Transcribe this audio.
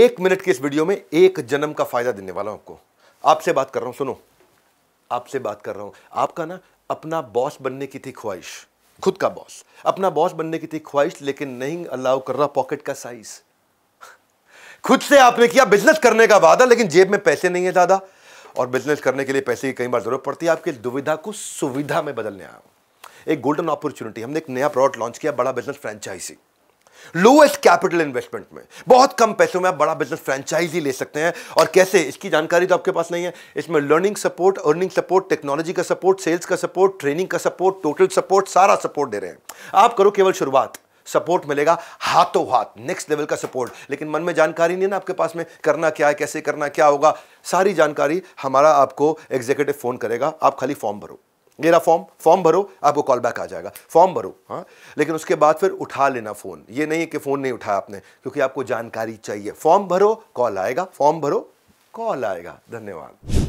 एक मिनट की इस वीडियो में एक जन्म का फायदा देने वाला हूं आपको आपसे बात कर रहा हूं सुनो आपसे बात कर रहा हूं आपका ना अपना बॉस बनने की थी ख्वाहिश खुद का बॉस अपना बॉस बनने की थी ख्वाहिश लेकिन नहीं अलाउ कर रहा पॉकेट का साइज खुद से आपने किया बिजनेस करने का वादा लेकिन जेब में पैसे नहीं है ज्यादा और बिजनेस करने के लिए पैसे की कई बार जरूरत पड़ती है आपकी दुविधा को सुविधा में बदलने आया एक गोल्डन अपॉर्चुनिटी हमने एक नया प्रोडक्ट लॉन्च किया बड़ा business franchisee lowest capital investment में बहुत कम पैसों में आप बड़ा बिजनेस फ्रेंचाइजी ले सकते हैं और कैसे इसकी जानकारी तो आपके पास नहीं है इसमें learning support earning support technology का सपोर्ट सेल्स का सपोर्ट ट्रेनिंग का सपोर्ट टोटल सपोर्ट सारा सपोर्ट दे रहे हैं आप करो केवल शुरुआत सपोर्ट मिलेगा हाथों हाथ नेक्स्ट लेवल का सपोर्ट लेकिन मन में जानकारी नहीं है ना आपके पास में करना क्या है कैसे करना क्या होगा सारी जानकारी हमारा आपको एग्जीक्यूटिव फोन करेगा आप खाली फॉर्म भरो ये रहा फॉर्म फॉर्म भरो आपको कॉल बैक आ जाएगा फॉर्म भरो हाँ लेकिन उसके बाद फिर उठा लेना फ़ोन ये नहीं है कि फ़ोन नहीं उठाया आपने क्योंकि आपको जानकारी चाहिए फॉर्म भरो कॉल आएगा फॉर्म भरो कॉल आएगा धन्यवाद